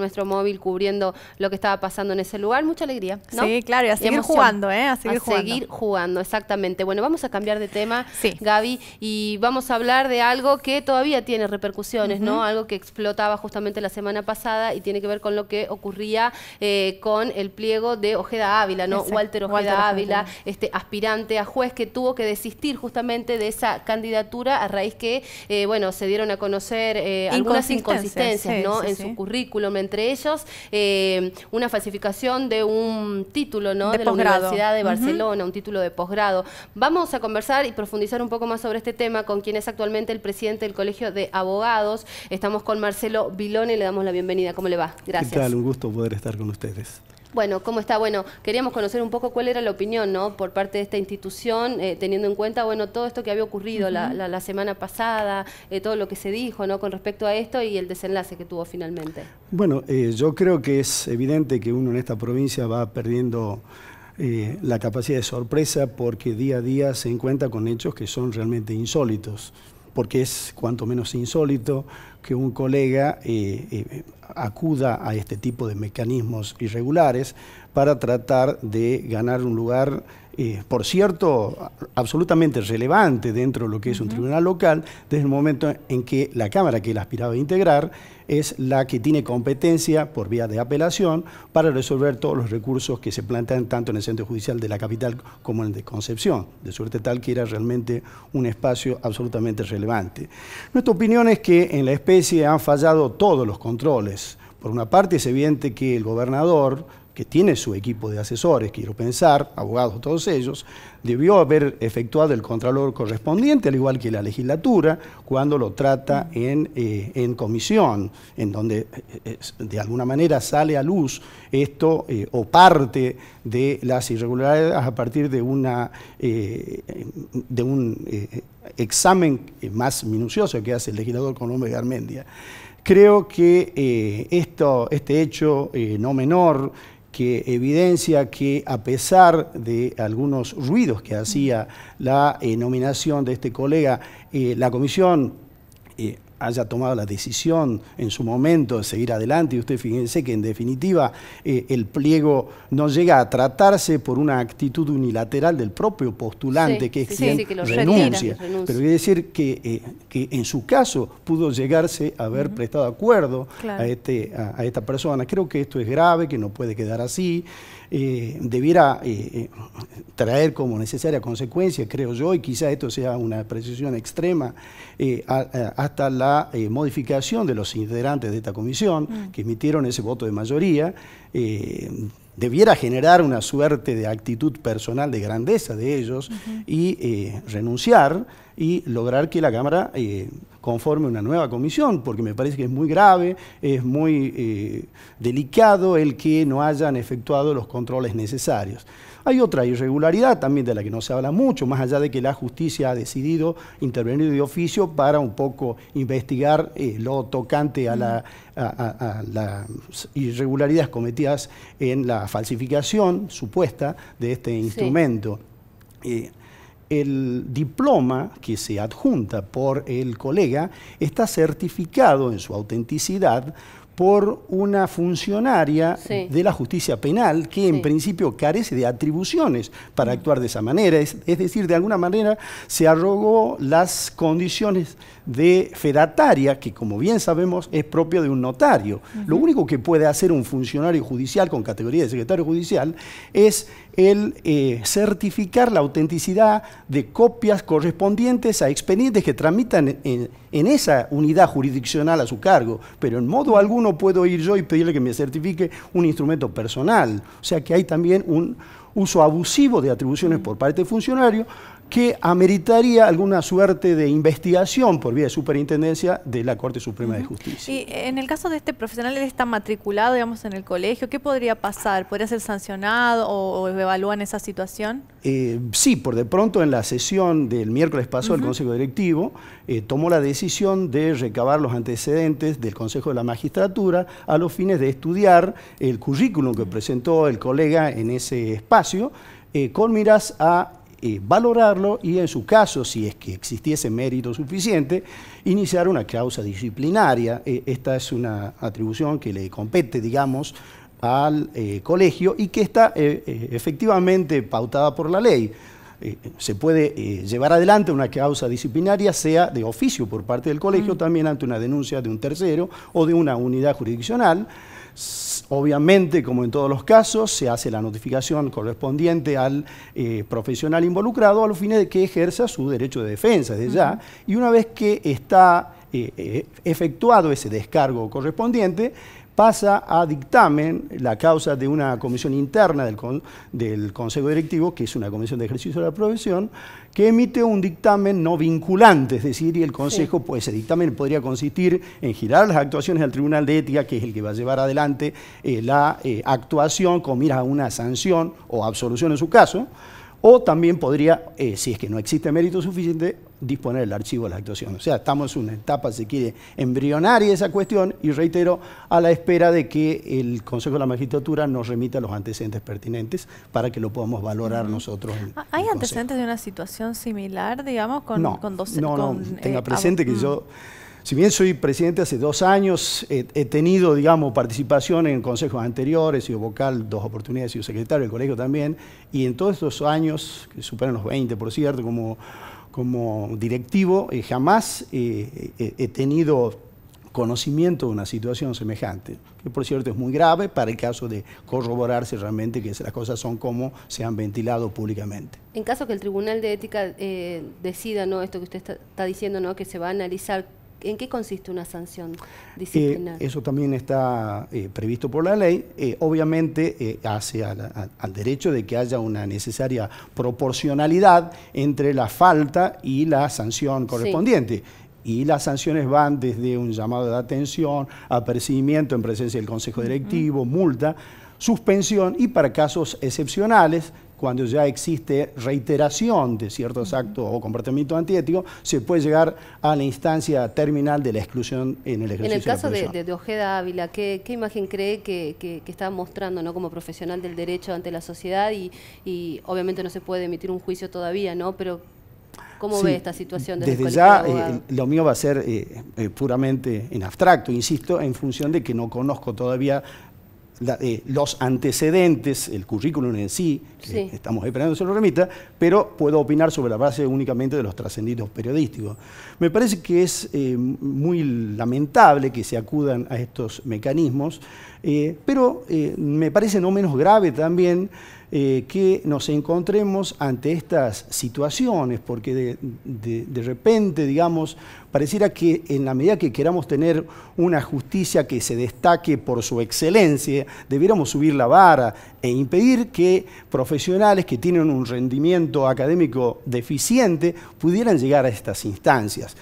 nuestro móvil cubriendo lo que estaba pasando en ese lugar, mucha alegría. Sí, claro, y a seguir jugando, ¿eh? A seguir jugando. seguir jugando, exactamente. Bueno, vamos a cambiar de tema, sí. Gaby, y vamos a hablar de algo que todavía tiene repercusiones, ¿no? Algo que explotaba justamente la semana pasada y tiene que ver con lo que ocurría eh, con el pliego de Ojeda Ávila, ¿no? Walter Ojeda Ávila, este aspirante a juez que tuvo que desistir justamente de esa candidatura a raíz que, eh, bueno, se dieron a conocer eh, algunas inconsistencias, ¿no? en su currículum, entre ellos eh, una falsificación de un título ¿no? de, de la Universidad de Barcelona, un título de posgrado. Vamos a conversar y profundizar un poco más sobre este tema con quien es actualmente el presidente del Colegio de Abogados. Estamos con Marcelo Vilone, le damos la bienvenida. ¿Cómo le va? Gracias. ¿Qué tal? Un gusto poder estar con ustedes. Bueno, ¿cómo está? Bueno, queríamos conocer un poco cuál era la opinión, ¿no? Por parte de esta institución, eh, teniendo en cuenta, bueno, todo esto que había ocurrido la, semana pasada, eh, todo lo que se dijo, ¿no? Con respecto a esto y el desenlace que tuvo finalmente. Bueno, eh, yo creo que es evidente que uno en esta provincia va perdiendo la capacidad de sorpresa porque día a día se encuentra con hechos que son realmente insólitos porque es cuanto menos insólito que un colega eh, eh, acuda a este tipo de mecanismos irregulares para tratar de ganar un lugar, eh, por cierto, absolutamente relevante dentro de lo que es un tribunal local, desde el momento en que la Cámara que él aspiraba a integrar es la que tiene competencia por vía de apelación para resolver todos los recursos que se plantean tanto en el centro judicial de la capital como en el de Concepción, de suerte tal que era realmente un espacio absolutamente relevante. Nuestra opinión es que en la especie han fallado todos los controles. Por una parte es evidente que el gobernador, que tiene su equipo de asesores, quiero pensar, abogados todos ellos, debió haber efectuado el contralor correspondiente, al igual que la legislatura, cuando lo trata en, eh, comisión, en donde eh, de alguna manera sale a luz esto eh, o parte de las irregularidades a partir de, una, de un examen más minucioso que hace el legislador con nombre de Armendia. Creo que esto, este hecho no menor que evidencia que a pesar de algunos ruidos que hacía la eh, nominación de este colega, eh, la comisión eh, haya tomado la decisión en su momento de seguir adelante. Y usted fíjense que en definitiva eh, el pliego no llega a tratarse por una actitud unilateral del propio postulante, que es quien renuncia. Pero quiere decir eh, que, en su caso pudo llegarse a haber prestado acuerdo a, este, a, esta persona. Creo que esto es grave, que no puede quedar así. Eh, debiera traer como necesaria consecuencia, creo yo, y quizá esto sea una precisión extrema, hasta la eh, modificación de los integrantes de esta comisión, mm. que emitieron ese voto de mayoría, eh, debiera generar una suerte de actitud personal de grandeza de ellos y eh, renunciar y lograr que la Cámara conforme una nueva comisión, porque me parece que es muy grave, es muy delicado el que no hayan efectuado los controles necesarios. Hay otra irregularidad también de la que no se habla mucho, más allá de que la justicia ha decidido intervenir de oficio para un poco investigar eh, lo tocante a, las irregularidades cometidas en la falsificación supuesta de este instrumento. Eh, el diploma que se adjunta por el colega está certificado en su autenticidad por una funcionaria de la justicia penal que en principio carece de atribuciones para actuar de esa manera. Es, decir, de alguna manera se arrogó las condiciones de fedataria, que como bien sabemos es propio de un notario. Lo único que puede hacer un funcionario judicial con categoría de secretario judicial es el eh, certificar la autenticidad de copias correspondientes a expedientes que tramitan en, en, esa unidad jurisdiccional a su cargo, pero en modo alguno puedo ir yo y pedirle que me certifique un instrumento personal. O sea que hay también un uso abusivo de atribuciones por parte del funcionario que ameritaría alguna suerte de investigación por vía de superintendencia de la Corte Suprema de Justicia. Y eh, en el caso de este profesional, él está matriculado, digamos, en el colegio, ¿qué podría pasar? ¿Podría ser sancionado o, evalúan esa situación? Eh, sí, por de pronto en la sesión del miércoles pasado del el Consejo Directivo eh, tomó la decisión de recabar los antecedentes del Consejo de la Magistratura a los fines de estudiar el currículum que presentó el colega en ese espacio, con miras a eh, valorarlo y en su caso, si es que existiese mérito suficiente, iniciar una causa disciplinaria. Eh, esta es una atribución que le compete, digamos, al eh, colegio y que está efectivamente pautada por la ley. se puede llevar adelante una causa disciplinaria, sea de oficio por parte del colegio, también ante una denuncia de un tercero o de una unidad jurisdiccional. Obviamente, como en todos los casos, se hace la notificación correspondiente al eh, profesional involucrado a los fines de que ejerza su derecho de defensa desde ya. Y una vez que está eh, eh, efectuado ese descargo correspondiente, pasa a dictamen la causa de una comisión interna del, del, Consejo Directivo, que es una comisión de ejercicio de la profesión, que emite un dictamen no vinculante, es decir, y el Consejo, pues ese dictamen podría consistir en girar las actuaciones al Tribunal de Ética, que es el que va a llevar adelante eh, la eh, actuación con mira a una sanción o absolución en su caso, o también podría, eh, si es que no existe mérito suficiente, disponer el archivo de la actuación. O sea, estamos en una etapa, se quiere, embrionaria de esa cuestión y reitero, a la espera de que el Consejo de la Magistratura nos remita los antecedentes pertinentes para que lo podamos valorar nosotros. ¿Hay antecedentes de una situación similar, digamos, con, no, dos, No, tenga eh, presente que ah, yo... Mm. Si bien soy presidente hace dos años, he tenido, digamos, participación en consejos anteriores, he sido vocal dos oportunidades, he sido secretario del colegio también, y en todos estos años, que superan los 20, por cierto, como como directivo eh, jamás eh, eh, he tenido conocimiento de una situación semejante, que por cierto es muy grave para el caso de corroborarse realmente que las cosas son como se han ventilado públicamente. En caso que el Tribunal de Ética decida ¿no? esto que usted está, está, diciendo, ¿no? que se va a analizar ¿En qué consiste una sanción eh, disciplinar? eso también está eh, previsto por la ley. Eh, obviamente hace al, derecho de que haya una necesaria proporcionalidad entre la falta y la sanción correspondiente. Y las sanciones van desde un llamado de atención, apercibimiento en presencia del Consejo Directivo, multa, suspensión y para casos excepcionales cuando ya existe reiteración de ciertos actos o comportamientos antiéticos, se puede llegar a la instancia terminal de la exclusión en el ejercicio. En el caso de, Ojeda Ávila, ¿qué, imagen cree que, está mostrando ¿no? como profesional del derecho ante la sociedad? Y, obviamente no se puede emitir un juicio todavía, ¿no? Pero ¿Cómo ve esta situación? Desde, desde ya eh, eh, lo mío va a ser eh, puramente en abstracto, insisto, en función de que no conozco todavía eh, los antecedentes, el currículum en sí, que estamos esperando que se lo remita, pero puedo opinar sobre la base únicamente de los trascendidos periodísticos. Me parece que es eh, muy lamentable que se acudan a estos mecanismos, eh, pero me parece no menos grave también eh, que nos encontremos ante estas situaciones, porque de, de repente, digamos, pareciera que en la medida que queramos tener una justicia que se destaque por su excelencia, debiéramos subir la vara e impedir que profesionales que tienen un rendimiento académico deficiente pudieran llegar a estas instancias.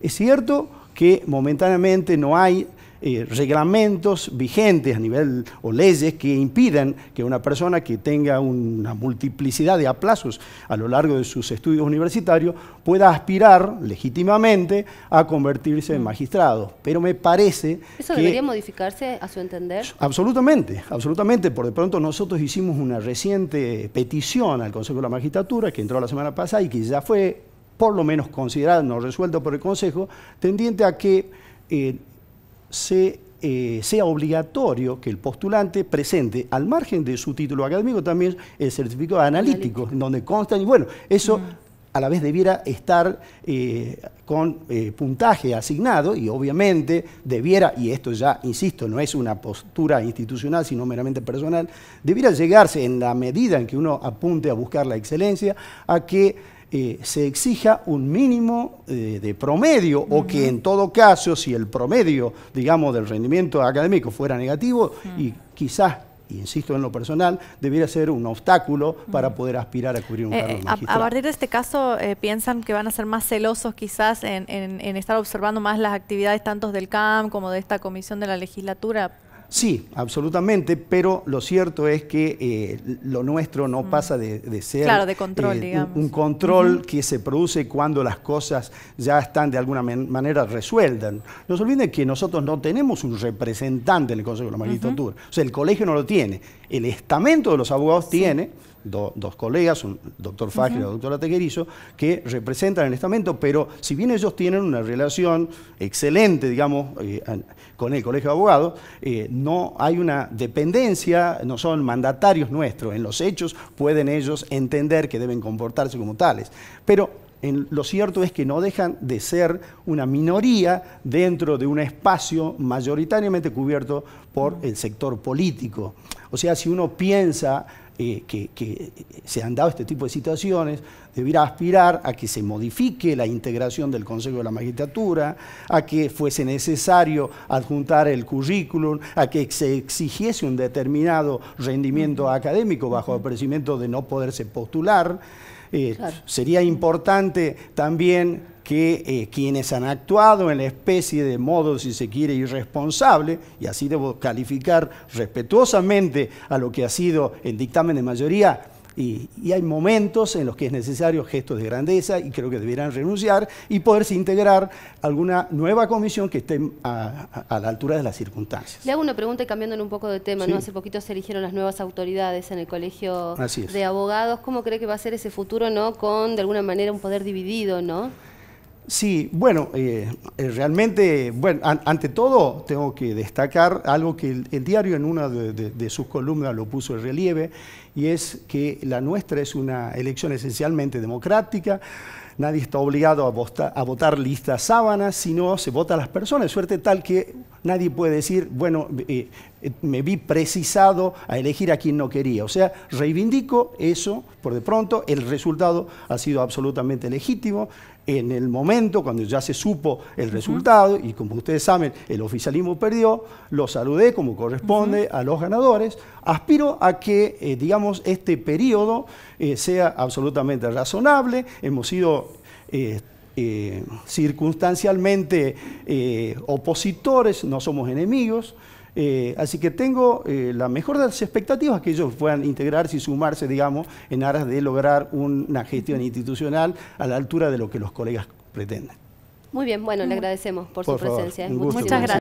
Es cierto que momentáneamente no hay eh, reglamentos vigentes a nivel o leyes que impidan que una persona que tenga una multiplicidad de aplazos a lo largo de sus estudios universitarios pueda aspirar legítimamente a convertirse en magistrado. Pero me parece... ¿Eso debería modificarse a su entender? Absolutamente, absolutamente. Por de pronto nosotros hicimos una reciente petición al Consejo de la Magistratura que entró la semana pasada y que ya fue por lo menos considerada no resuelta por el Consejo, tendiente a que eh, eh, sea obligatorio que el postulante presente, al margen de su título académico, también el certificado analítico, en donde constan, y bueno, eso mm. a la vez debiera estar eh, con eh, puntaje asignado y obviamente debiera, y esto ya, insisto, no es una postura institucional, sino meramente personal, debiera llegarse en la medida en que uno apunte a buscar la excelencia, a que eh, se exija un mínimo eh, de promedio o que en todo caso, si el promedio, digamos, del rendimiento académico fuera negativo y quizás insisto en lo personal, debiera ser un obstáculo para poder aspirar a cubrir un eh, cargo A, partir de este caso, ¿piensan que van a ser más celosos quizás en, en, estar observando más las actividades tanto del CAM como de esta comisión de la legislatura? Sí, absolutamente, pero lo cierto es que eh, lo nuestro no mm. pasa de, ser eh, un, control que se produce cuando las cosas ya están de alguna manera resueltas. No se olviden que nosotros no tenemos un representante en el Consejo de la Magistratura, o sea, el colegio no lo tiene, el estamento de los abogados tiene dos colegas, un doctor Faj y uh la doctora Teguerizo que representan el estamento, pero si bien ellos tienen una relación excelente, digamos, eh, con el Colegio de Abogados, eh, no hay una dependencia, no son mandatarios nuestros. En los hechos pueden ellos entender que deben comportarse como tales. Pero lo cierto es que no dejan de ser una minoría dentro de un espacio mayoritariamente cubierto por el sector político. O sea, si uno piensa eh, que, se han dado este tipo de situaciones, debiera aspirar a que se modifique la integración del Consejo de la Magistratura, a que fuese necesario adjuntar el currículum, a que se exigiese un determinado rendimiento académico bajo el aparecimiento de no poderse postular. Eh, sería importante también que eh, quienes han actuado en la especie de modo, si se quiere, irresponsable, y así debo calificar respetuosamente a lo que ha sido el dictamen de mayoría, y, hay momentos en los que es necesario gestos de grandeza y creo que deberían renunciar y poderse integrar alguna nueva comisión que esté a, la altura de las circunstancias. Le hago una pregunta y un poco de tema, ¿no? Hace poquito se eligieron las nuevas autoridades en el colegio de abogados. ¿Cómo cree que va a ser ese futuro, no? Con de alguna manera un poder dividido, ¿no? Sí, bueno, eh, eh, realmente, bueno, ante todo tengo que destacar algo que el, diario en una de, sus columnas lo puso en relieve, y es que la nuestra es una elección esencialmente democrática, nadie está obligado a, a votar listas sábanas, sino se vota a las personas, suerte tal que nadie puede decir, bueno, eh, me vi precisado a elegir a quien no quería. O sea, reivindico eso, por de pronto el resultado ha sido absolutamente legítimo, en el momento, cuando ya se supo el resultado, y como ustedes saben, el oficialismo perdió, lo saludé como corresponde a los ganadores. Aspiro a que, eh, digamos, este periodo eh, sea absolutamente razonable. Hemos sido... Eh, circunstancialmente opositores, no somos enemigos, eh, así que tengo eh, la mejor de las expectativas que ellos puedan integrarse y sumarse, digamos, en aras de lograr una gestión institucional a la altura de lo que los colegas pretenden. Muy bien, bueno, le agradecemos por, su presencia. Muchas gracias.